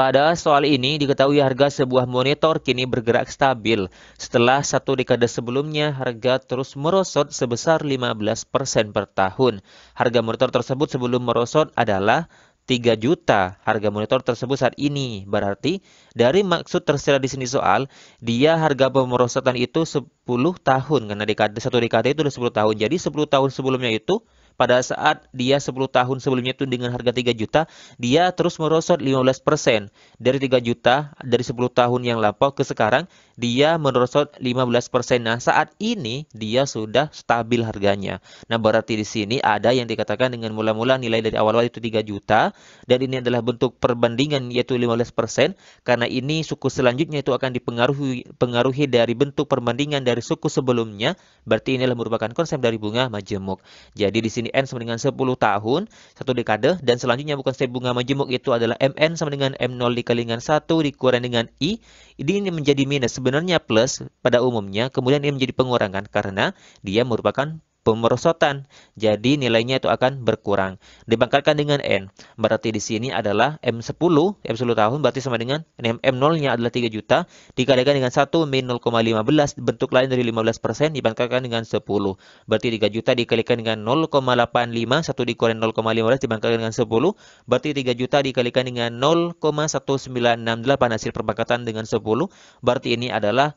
Pada soal ini diketahui harga sebuah monitor kini bergerak stabil. Setelah satu dekade sebelumnya, harga terus merosot sebesar 15% per tahun. Harga monitor tersebut sebelum merosot adalah 3 juta harga monitor tersebut saat ini. Berarti dari maksud terserah di sini soal, dia harga pemerosotan itu 10 tahun karena dekade satu dekade itu sudah 10 tahun. Jadi 10 tahun sebelumnya itu pada saat dia 10 tahun sebelumnya itu dengan harga 3 juta, dia terus merosot 15%. Dari 3 juta, dari 10 tahun yang lampau ke sekarang, dia merosot 15%. Nah, saat ini dia sudah stabil harganya. Nah, berarti di sini ada yang dikatakan dengan mula-mula nilai dari awal-awal itu 3 juta, dan ini adalah bentuk perbandingan yaitu 15%, karena ini suku selanjutnya itu akan dipengaruhi pengaruhi dari bentuk perbandingan dari suku sebelumnya, berarti inilah merupakan konsep dari bunga majemuk. Jadi di sini MN sama dengan 10 tahun, satu dekade. Dan selanjutnya bukan step bunga majemuk itu adalah MN sama dengan M0 dikali dengan 1 dikurang dengan I. Ini menjadi minus, sebenarnya plus pada umumnya. Kemudian ini menjadi pengurangan karena dia merupakan pemerosotan. Jadi nilainya itu akan berkurang. Dibangkatkan dengan N. Berarti di sini adalah M10, M10 tahun berarti sama dengan M0-nya adalah 3 juta. Dikalikan dengan 1 min 0,15, bentuk lain dari 15%, dibangkatkan dengan 10. Berarti 3 juta dikalikan dengan 0,85, 1 dikurang 0,15 dibangkatkan dengan 10. Berarti 3 juta dikalikan dengan 0,1968 hasil perbangkatan dengan 10. Berarti ini adalah